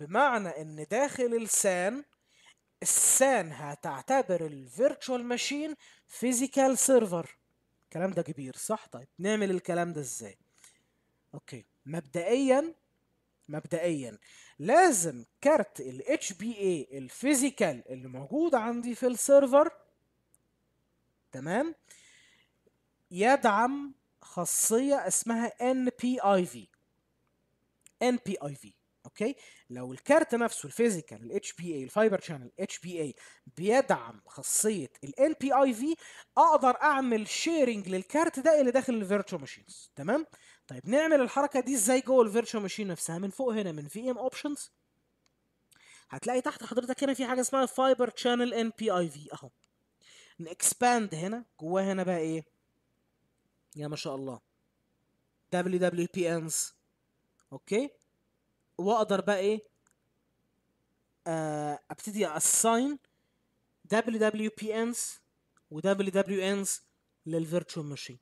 بمعنى ان داخل السان السان هتعتبر الفيرتشوال ماشين فيزيكال سيرفر الكلام ده كبير صح طيب نعمل الكلام ده ازاي اوكي مبدئيا مبدئيا لازم كارت ال HBA الفيزيكال اللي موجود عندي في السيرفر تمام يدعم خاصية اسمها NPIV NPIV اوكي لو الكارت نفسه الفيزيكال الاتش بي اي الفايبر شانل اتش بي اي بيدعم خاصيه الان بي اي في اقدر اعمل شيرنج للكارت ده اللي داخل الفيرتشوال ماشينز تمام طيب نعمل الحركه دي ازاي جوه الفيرتشوال ماشين نفسها من فوق هنا من في ام اوبشنز هتلاقي تحت حضرتك هنا في حاجه اسمها فايبر شانل ان بي اي في اهو نكسباند هنا جواه هنا بقى ايه يا ما شاء الله دبليو دبليو بي انز اوكي واقدر بقى ايه آه ابتدي اساين دبليو دبليو بي انز دبليو انز للفيرتشوال ماشين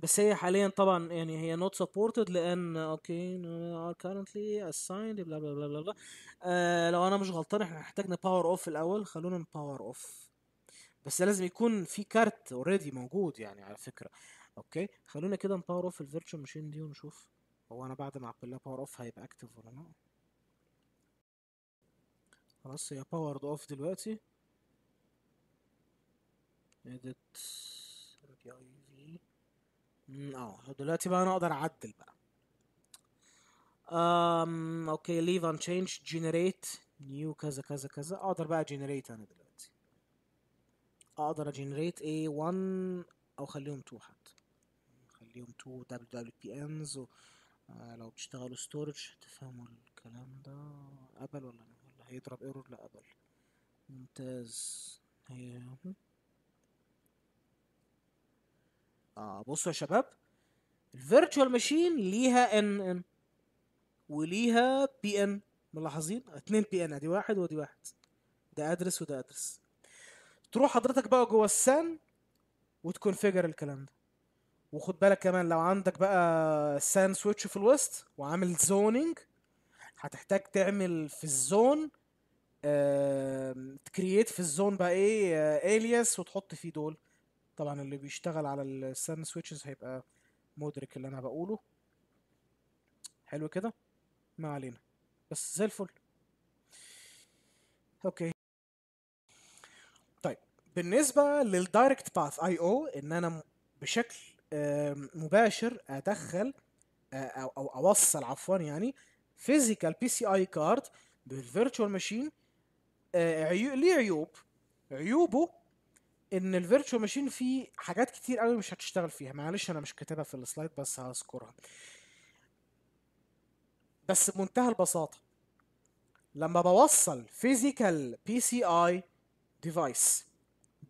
بس هي حاليا طبعا يعني هي نوت سبورتد لان اوكي are كارنتلي اسايند بلا بلا بلا بلا آه لو انا مش غلطان احنا احتاجنا باور اوف الاول خلونا نباور اوف بس لازم يكون في كارت اوريدي موجود يعني على فكره اوكي خلونا كده نباور اوف الفيرتشوال ماشين دي ونشوف هو انا بعد ما اعقل لها باور اوف هيبقى اكتف ولا لا خلاص هي باورد اوف دلوقتي edit في اه دلوقتي بقى انا اقدر اعدل بقى امم اوكي leave unchanged generate new كذا كذا كذا اقدر بقى generate انا دلوقتي اقدر اجنريت اي 1 او خليهم 2 حتى خليهم 2 wpns و... آه لو بتشتغلوا ستورج هتفهموا الكلام ده قبل ولا إيه؟ ولا هيضرب ايرور لا قبل ممتاز هي اه بصوا يا شباب الفيرتشوال ماشين ليها ان ان وليها بي ان ملاحظين اتنين بي ان ادي واحد ودي واحد ده ادرس وده ادرس تروح حضرتك بقى جوه السان وتكونفيجر الكلام ده وخد بالك كمان لو عندك بقى سان سويتش في الوسط وعامل زونينج هتحتاج تعمل في الزون تكريت تكرييت في الزون بقى ايه الياس آه، وتحط فيه دول طبعا اللي بيشتغل على السان سويتشز هيبقى مدرك اللي انا بقوله حلو كده ما علينا بس زي الفل اوكي طيب بالنسبه للدايركت باث اي او ان انا بشكل مباشر ادخل او او اوصل عفوا يعني فيزيكال بي سي اي كارد بالفيرتشوال ماشين ليه عيوب عيوبه ان الفيرتشوال ماشين فيه حاجات كتير قوي مش هتشتغل فيها معلش انا مش كاتبها في السلايد بس هذكرها بس بمنتهى البساطه لما بوصل فيزيكال بي سي اي ديفايس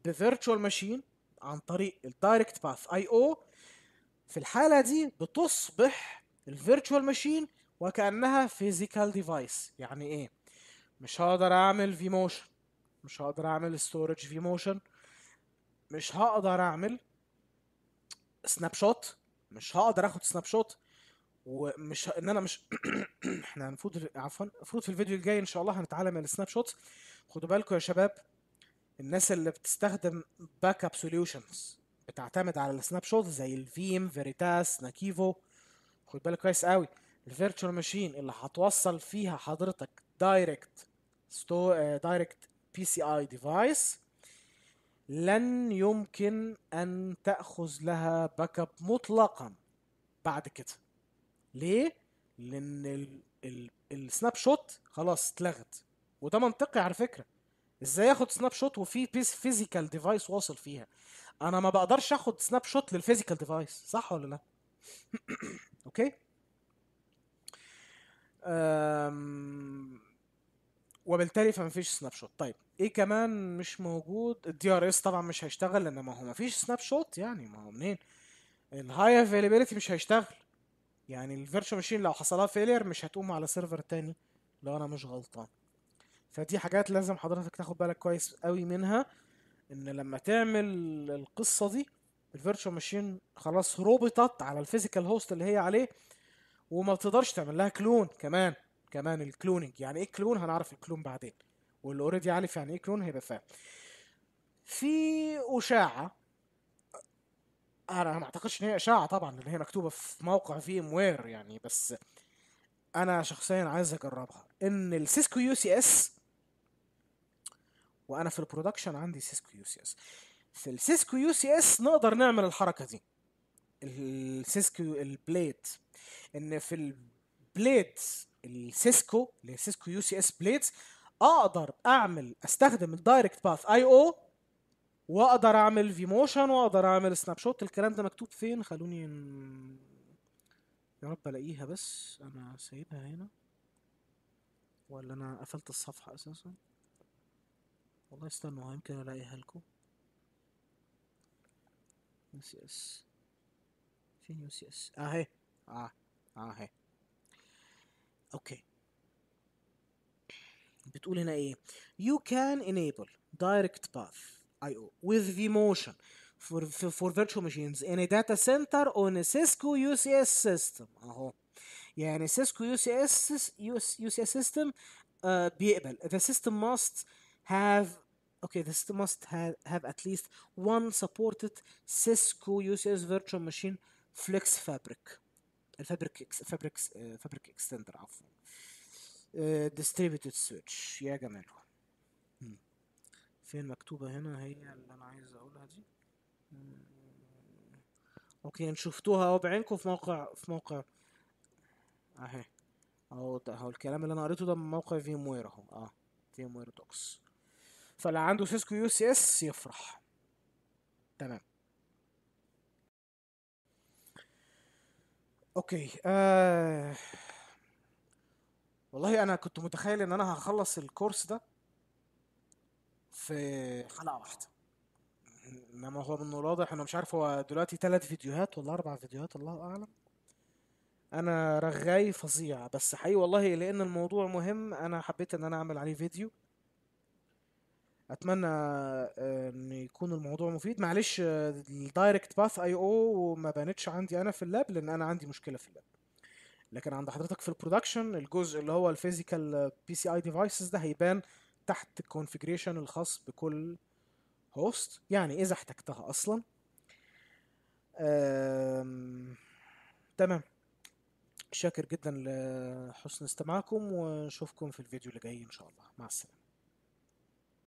بفيرتشوال ماشين عن طريق الدايركت باث اي او في الحالة دي بتصبح الفيرتشوال ماشين وكأنها فيزيكال ديفايس يعني ايه مش هقدر اعمل في موشن مش هقدر اعمل ستورج في موشن مش هقدر اعمل سناب شوت مش هقدر اخد سناب شوت ومش ان انا مش احنا هنفوت عفوا المفروض في الفيديو الجاي ان شاء الله هنتعلم السناب شوت خدوا بالكم يا شباب الناس اللي بتستخدم باك اب سوليوشنز بتعتمد على السناب شوت زي الفيم فيريتاس ناكيفو خد بالك كويس قوي الفيرتشوال ماشين اللي هتوصل فيها حضرتك دايركت ستو دايركت بي سي اي ديفايس لن يمكن ان تاخذ لها باك اب مطلقا بعد كده ليه لان السناب شوت خلاص اتلغت وده منطقي على فكره ازاي ياخد سناب شوت وفي بيس فيزيكال ديفايس واصل فيها انا ما بقدرش اخد سناب شوت للفيزيكال ديفايس صح ولا لا اوكي أم... وبالتالي فما فيش سناب شوت طيب ايه كمان مش موجود الدي ار اس طبعا مش هيشتغل لان ما هو ما فيش سناب شوت يعني ما هو منين الهاي افيلابيلتي مش هيشتغل يعني الفيرتشوال ماشين لو حصلها فيلير مش هتقوم على سيرفر تاني لو انا مش غلطان فدي حاجات لازم حضرتك تاخد بالك كويس قوي منها ان لما تعمل القصه دي الفيرتشوال ماشين خلاص ربطت على الفيزيكال هوست اللي هي عليه وما تقدرش تعمل لها كلون كمان كمان الكلوننج يعني ايه كلون هنعرف الكلون بعدين واللي اوريدي عارف يعني ايه كلون هيبقى فاهم في اشاعه انا ما اعتقدش ان هي اشاعه طبعا لان هي مكتوبه في موقع في ام وير يعني بس انا شخصيا عايز اجربها ان السيسكو يو سي اس وانا في البرودكشن عندي سيسكو يو سي اس في السيسكو يو سي اس نقدر نعمل الحركه دي السيسكو البليت ان في البليت السيسكو اللي هي سيسكو يو سي اس بليت اقدر اعمل استخدم الدايركت باث اي او واقدر اعمل في موشن واقدر اعمل سناب شوت الكلام ده مكتوب فين خلوني ن... يا رب الاقيها بس انا سايبها هنا ولا انا قفلت الصفحه اساسا والله استنوا يمكن الاقيها لكم يو سي اس فين يو سي اس اهي اه اهي اوكي بتقول هنا ايه you can enable direct path IO with vMotion for, for virtual machines in a data center on a Cisco UCS system اهو يعني Cisco UCS UCS system uh, بيقبل the system must have okay this must have, have at least one supported Cisco UCS virtual machine flex fabric الفابريك فابريك فابريك اكستندر عفوا ديستريبيوتد uh, سويتش يا جماله hmm. فين مكتوبة هنا هي اللي أنا عايز أقولها دي أوكي hmm. إن شفتوها أهو بعينكم في موقع في موقع أهي أهو الكلام اللي أنا قريته ده من موقع فيم وير أهو أه فيم وير توكس فلو عنده سيسكو يو سي اس يفرح تمام اوكي آه... والله انا كنت متخيل ان انا هخلص الكورس ده في حلقه واحده انما هو من الواضح انه مش عارف هو دلوقتي ثلاث فيديوهات ولا اربع فيديوهات الله اعلم انا رغاي فظيع بس حقيقي والله لان الموضوع مهم انا حبيت ان انا اعمل عليه فيديو اتمنى آه، ان يكون الموضوع مفيد معلش الدايركت باث اي او ما بانتش عندي انا في اللاب لان انا عندي مشكله في اللاب لكن عند حضرتك في البرودكشن الجزء اللي هو الفيزيكال بي سي اي ديفايسز ده هيبان تحت الكونفيجريشن الخاص بكل هوست يعني اذا احتجتها اصلا تمام شاكر جدا لحسن استماعكم ونشوفكم في الفيديو اللي جاي ان شاء الله مع السلامه